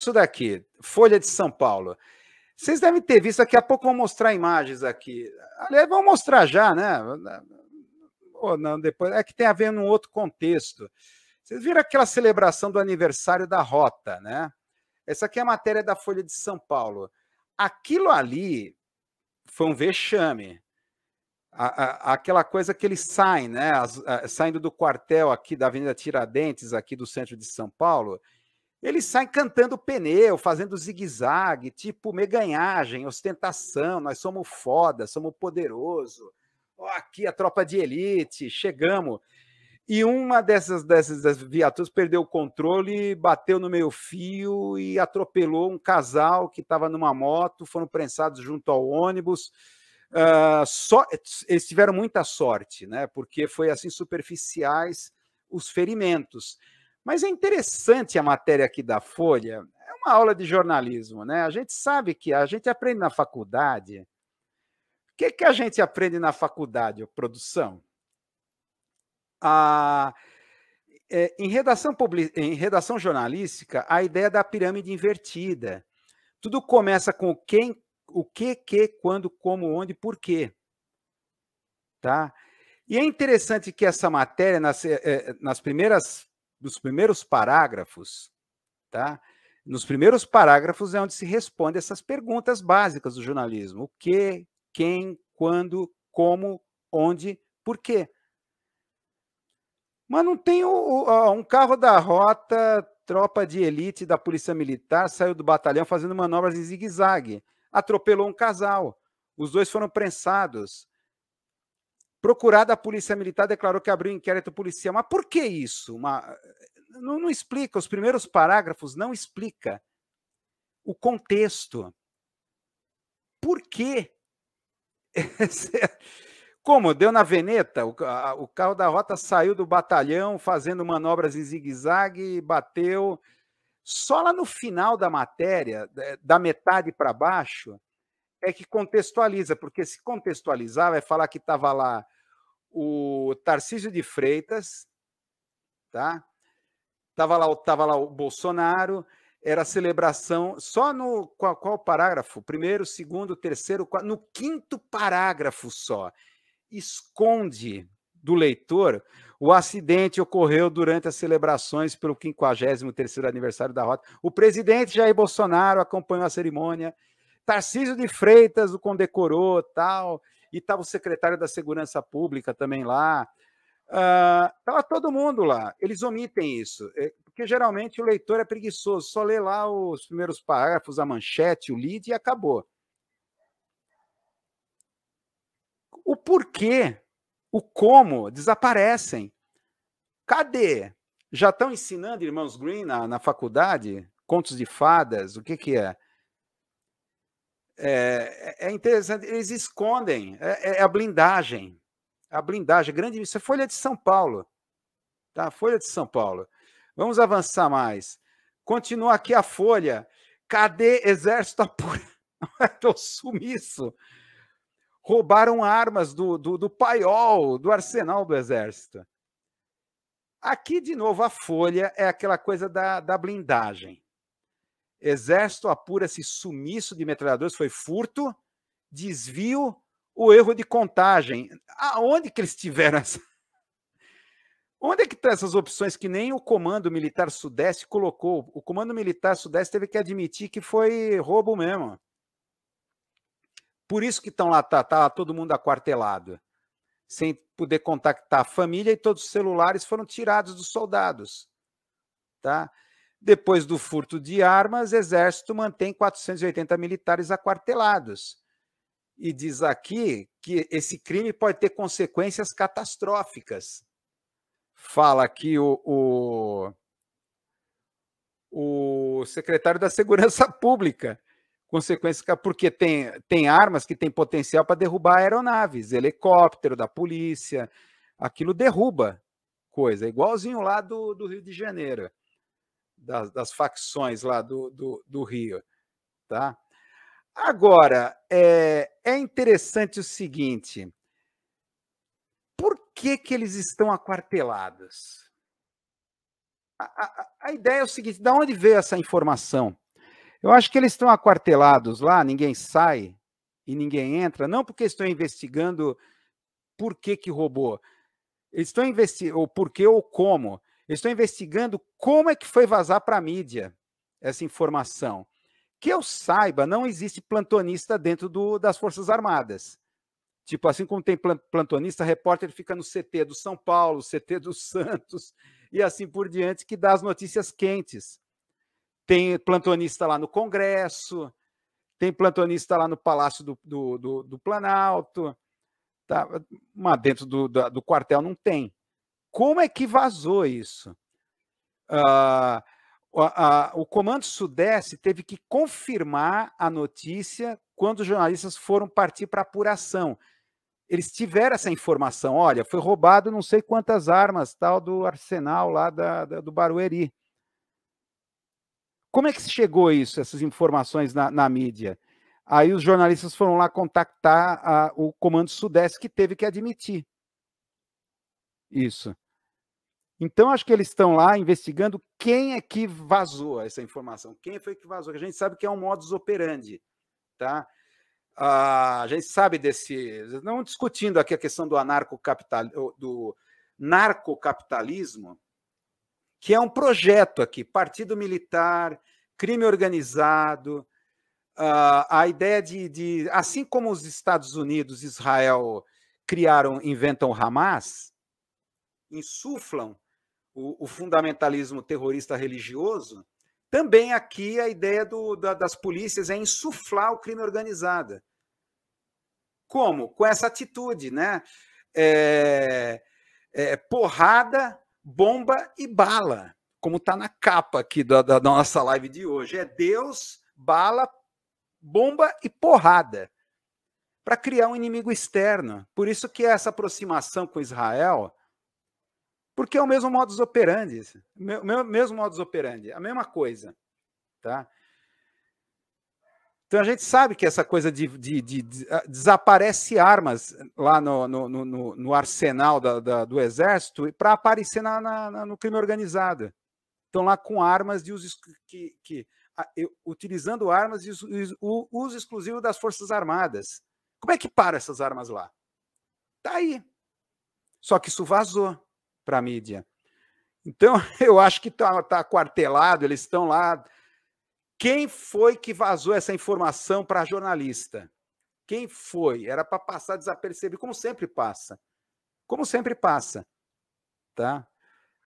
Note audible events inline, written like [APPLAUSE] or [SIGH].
isso daqui, Folha de São Paulo. Vocês devem ter visto, daqui a pouco vou mostrar imagens aqui. Aliás, vão mostrar já, né? Ou não, depois. É que tem a ver num outro contexto. Vocês viram aquela celebração do aniversário da Rota, né? Essa aqui é a matéria da Folha de São Paulo. Aquilo ali foi um vexame. A, a, aquela coisa que eles saem, né? As, a, eh, saindo do quartel aqui da Avenida Tiradentes, aqui do centro de São Paulo, eles saem cantando pneu, fazendo zigue-zague, tipo meganhagem, ostentação, nós somos foda, somos poderoso. Oh, aqui a tropa de elite, chegamos. E uma dessas, dessas viaturas perdeu o controle, bateu no meio fio e atropelou um casal que estava numa moto, foram prensados junto ao ônibus. Uh, só, eles tiveram muita sorte, né? Porque foi assim superficiais os ferimentos mas é interessante a matéria aqui da Folha, é uma aula de jornalismo, né? A gente sabe que a gente aprende na faculdade. O que, que a gente aprende na faculdade, produção? A, é, em, redação public, em redação jornalística, a ideia da pirâmide invertida. Tudo começa com quem, o que, que, quando, como, onde, por quê. Tá? E é interessante que essa matéria, nas, é, é, nas primeiras nos primeiros parágrafos, tá? Nos primeiros parágrafos é onde se responde essas perguntas básicas do jornalismo: o que, quem, quando, como, onde, por quê? Mas não tem o, o, um carro da rota, tropa de elite da Polícia Militar saiu do batalhão fazendo manobras em zigue-zague, atropelou um casal, os dois foram prensados, Procurada a Polícia Militar declarou que abriu inquérito policial. Mas por que isso? Uma... Não, não explica, os primeiros parágrafos não explica o contexto. Por quê? [LAUGHS] Como deu na Veneta, o, a, o, carro da rota saiu do batalhão fazendo manobras em zigue-zague, bateu. Só lá no final da matéria, da metade para baixo, é que contextualiza, porque se contextualizar, vai falar que estava lá o Tarcísio de Freitas, tá? Tava lá, tava lá o Bolsonaro, era a celebração só no qual, qual parágrafo? Primeiro, segundo, terceiro, no quinto parágrafo só. Esconde do leitor o acidente ocorreu durante as celebrações pelo 53º aniversário da rota. O presidente Jair Bolsonaro acompanhou a cerimônia. Tarcísio de Freitas o condecorou, tal e estava o secretário da Segurança Pública também lá. Estava ah, uh, todo mundo lá. Eles omitem isso, é, porque geralmente o leitor é preguiçoso, só lê lá os primeiros parágrafos, a manchete, o lead e acabou. O porquê, o como desaparecem. Cadê? Já estão ensinando irmãos Green na, na faculdade? Contos de fadas, o que, que é? É, é, é interessante, eles escondem, é, é, é a blindagem, a blindagem, grande, isso é Folha de São Paulo, tá? Folha de São Paulo. Vamos avançar mais. Continua aqui a Folha. Cadê Exército [LAUGHS] Apura? Estou é sumiço. Roubaram armas do, do, do paiol, do arsenal do Exército. Aqui, de novo, a Folha é aquela coisa da, da blindagem. Exército apura-se sumiço de metralhadores, foi furto, desvio ou erro de contagem. Aonde que eles tiveram essa? Onde é que estão tá essas opções que nem o Comando Militar Sudeste colocou? O Comando Militar Sudeste teve que admitir que foi roubo mesmo. Por isso que estão lá, tá, tá todo mundo aquartelado, sem poder contactar a família e todos os celulares foram tirados dos soldados, tá? Depois do furto de armas, Exército mantém 480 militares aquartelados. E diz aqui que esse crime pode ter consequências catastróficas. Fala aqui o, o, o secretário da Segurança [LAUGHS] Pública. Consequências, porque tem, tem armas que têm potencial para derrubar aeronaves, helicóptero da polícia. Aquilo derruba coisa, igualzinho lá do, do Rio de Janeiro das, das facções lá do, do, do, Rio. Tá? Agora, é, é interessante o seguinte, por que, que eles estão aquartelados? A, a, a ideia é o seguinte, de onde veio essa informação? Eu acho que eles estão aquartelados lá, ninguém sai e ninguém entra, não porque estão investigando por que, que roubou, eles estão investigando, ou por que ou como, Estou investigando como é que foi vazar para a mídia essa informação. Que eu saiba, não existe plantonista dentro do, das Forças Armadas. Tipo, assim como tem plantonista, repórter fica no CT do São Paulo, CT do [LAUGHS] Santos e assim por diante, que dá as notícias quentes. Tem plantonista lá no Congresso, tem plantonista lá no Palácio do, do, do, do Planalto, tá? mas dentro do, do, do quartel não tem. Como é que vazou isso? Ah, ah, o Comando Sudeste teve que confirmar a notícia quando os jornalistas foram partir para apuração. Eles tiveram essa informação, olha, foi roubado não sei quantas armas tal do arsenal lá da, da do Barueri. Como é que se chegou isso, essas informações na, na mídia? Aí os jornalistas foram lá contactar a, ah, o Comando Sudeste, que teve que admitir isso. Então, acho que eles estão lá investigando quem é que vazou essa informação, quem foi que vazou, a gente sabe que é um modus operandi, tá? Ah, a gente sabe desse. Não discutindo aqui a questão do do narcocapitalismo, que é um projeto aqui, partido militar, crime organizado, ah, a ideia de, de, assim como os Estados Unidos e Israel criaram, inventam Hamas, insuflam o, o fundamentalismo terrorista religioso, também aqui a ideia do, da, das polícias é insuflar o crime organizado. Como? Com essa atitude, né? É, é, porrada, bomba e bala, como está na capa aqui da, da, nossa live de hoje. É Deus, bala, bomba e porrada para criar um inimigo externo. Por isso que essa aproximação com Israel porque é o mesmo modus operandi, o mesmo modus operandi, a mesma coisa, tá? Então a gente sabe que essa coisa de, de, de, de ah, desaparece armas lá no, no, no, no arsenal da, da, do exército para aparecer na, na, no crime organizado. Estão lá com armas de uso que, que ah, utilizando armas de uso, uso exclusivo das forças armadas. Como é que para essas armas lá? Tá aí. Só que isso vazou para a mídia. Então, [LAUGHS] eu acho que está tá quartelado, eles estão lá. Quem foi que vazou essa informação para jornalista? Quem foi? Era para passar desapercebido, como sempre passa. Como sempre passa. Tá?